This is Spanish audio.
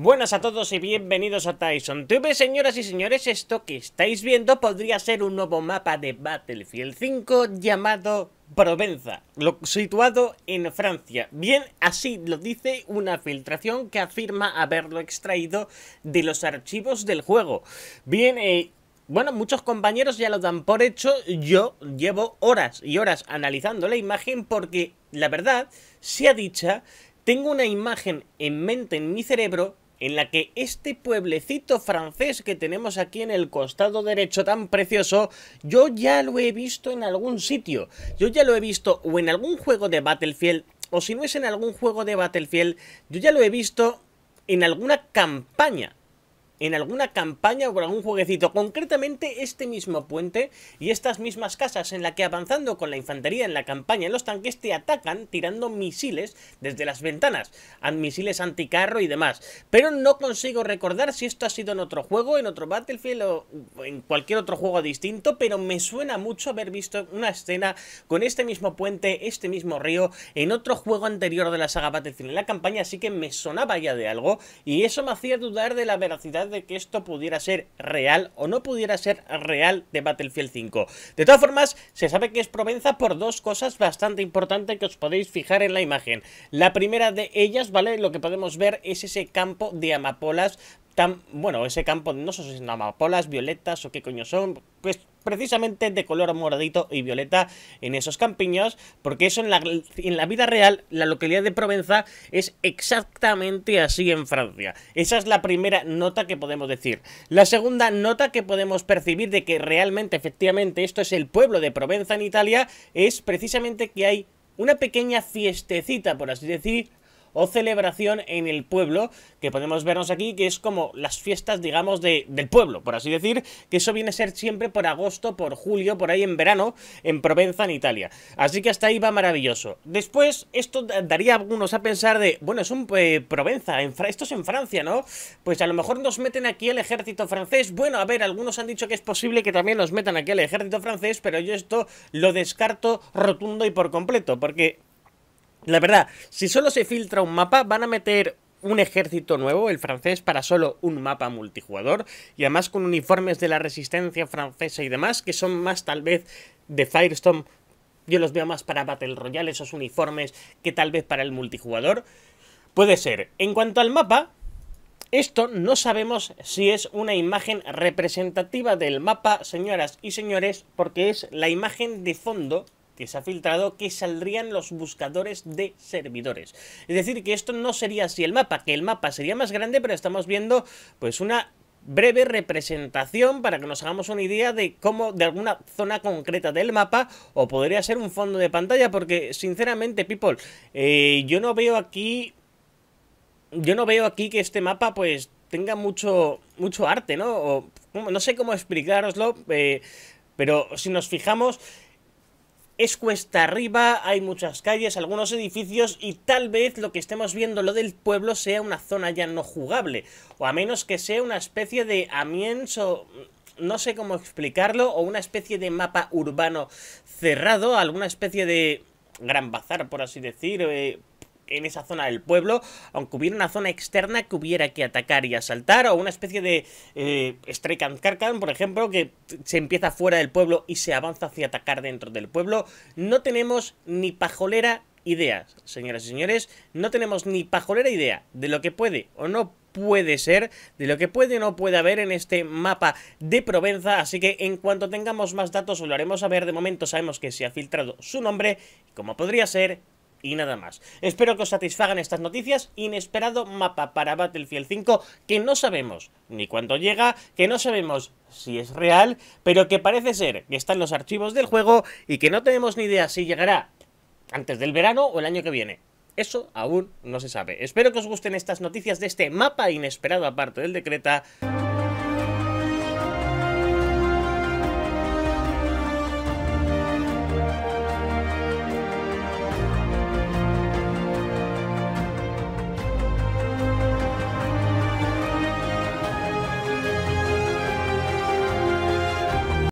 Buenas a todos y bienvenidos a Tyson TV, señoras y señores, esto que estáis viendo podría ser un nuevo mapa de Battlefield 5 llamado Provenza, situado en Francia. Bien, así lo dice una filtración que afirma haberlo extraído de los archivos del juego. Bien, eh, bueno, muchos compañeros ya lo dan por hecho, yo llevo horas y horas analizando la imagen porque, la verdad, sea dicha, tengo una imagen en mente en mi cerebro en la que este pueblecito francés que tenemos aquí en el costado derecho tan precioso, yo ya lo he visto en algún sitio. Yo ya lo he visto o en algún juego de Battlefield, o si no es en algún juego de Battlefield, yo ya lo he visto en alguna campaña en alguna campaña o por algún jueguecito. Concretamente este mismo puente y estas mismas casas en la que avanzando con la infantería en la campaña en los tanques te atacan tirando misiles desde las ventanas, misiles anticarro y demás. Pero no consigo recordar si esto ha sido en otro juego, en otro Battlefield o en cualquier otro juego distinto, pero me suena mucho haber visto una escena con este mismo puente, este mismo río, en otro juego anterior de la saga Battlefield en la campaña, así que me sonaba ya de algo y eso me hacía dudar de la veracidad de que esto pudiera ser real o no pudiera ser real de Battlefield 5. De todas formas, se sabe que es Provenza por dos cosas bastante importantes que os podéis fijar en la imagen. La primera de ellas, ¿vale? Lo que podemos ver es ese campo de amapolas bueno, ese campo, no sé si son amapolas, violetas o qué coño son, pues precisamente de color moradito y violeta en esos campiños, porque eso en la, en la vida real, la localidad de Provenza es exactamente así en Francia. Esa es la primera nota que podemos decir. La segunda nota que podemos percibir de que realmente, efectivamente, esto es el pueblo de Provenza en Italia, es precisamente que hay una pequeña fiestecita, por así decir, o celebración en el pueblo, que podemos vernos aquí, que es como las fiestas, digamos, del pueblo, por así decir, que eso viene a ser siempre por agosto, por julio, por ahí en verano, en Provenza, en Italia. Así que hasta ahí va maravilloso. Después, esto daría a algunos a pensar de, bueno, es un eh, Provenza, en esto es en Francia, ¿no? Pues a lo mejor nos meten aquí el ejército francés. Bueno, a ver, algunos han dicho que es posible que también nos metan aquí el ejército francés, pero yo esto lo descarto rotundo y por completo, porque la verdad, si solo se filtra un mapa, van a meter un ejército nuevo, el francés, para solo un mapa multijugador, y además con uniformes de la resistencia francesa y demás, que son más tal vez de Firestorm, yo los veo más para Battle Royale, esos uniformes, que tal vez para el multijugador. Puede ser. En cuanto al mapa, esto no sabemos si es una imagen representativa del mapa, señoras y señores, porque es la imagen de fondo que se ha filtrado que saldrían los buscadores de servidores. Es decir, que esto no sería así el mapa, que el mapa sería más grande, pero estamos viendo pues una breve representación para que nos hagamos una idea de cómo de alguna zona concreta del mapa o podría ser un fondo de pantalla porque sinceramente people eh, yo no veo aquí yo no veo aquí que este mapa pues tenga mucho mucho arte no no sé cómo explicaroslo. Eh, pero si nos fijamos es cuesta arriba, hay muchas calles, algunos edificios y tal vez lo que estemos viendo, lo del pueblo, sea una zona ya no jugable. O a menos que sea una especie de Amiens o no sé cómo explicarlo, o una especie de mapa urbano cerrado, alguna especie de gran bazar, por así decir, eh, en esa zona del pueblo, aunque hubiera una zona externa que hubiera que atacar y asaltar, o una especie de eh, Strike and Carcan, por ejemplo, que se empieza fuera del pueblo y se avanza hacia atacar dentro del pueblo, no tenemos ni pajolera idea, señoras y señores, no tenemos ni pajolera idea de lo que puede o no puede ser, de lo que puede o no puede haber en este mapa de Provenza, así que en cuanto tengamos más datos os lo haremos saber, de momento sabemos que se ha filtrado su nombre, como podría ser y nada más. Espero que os satisfagan estas noticias. Inesperado mapa para Battlefield 5 que no sabemos ni cuándo llega, que no sabemos si es real, pero que parece ser que está en los archivos del juego y que no tenemos ni idea si llegará antes del verano o el año que viene. Eso aún no se sabe. Espero que os gusten estas noticias de este mapa inesperado aparte del decreta.